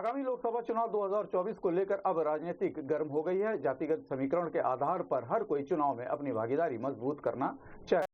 आगामी लोकसभा चुनाव 2024 को लेकर अब राजनीतिक गर्म हो गई है जातिगत समीकरण के आधार पर हर कोई चुनाव में अपनी भागीदारी मजबूत करना चाहे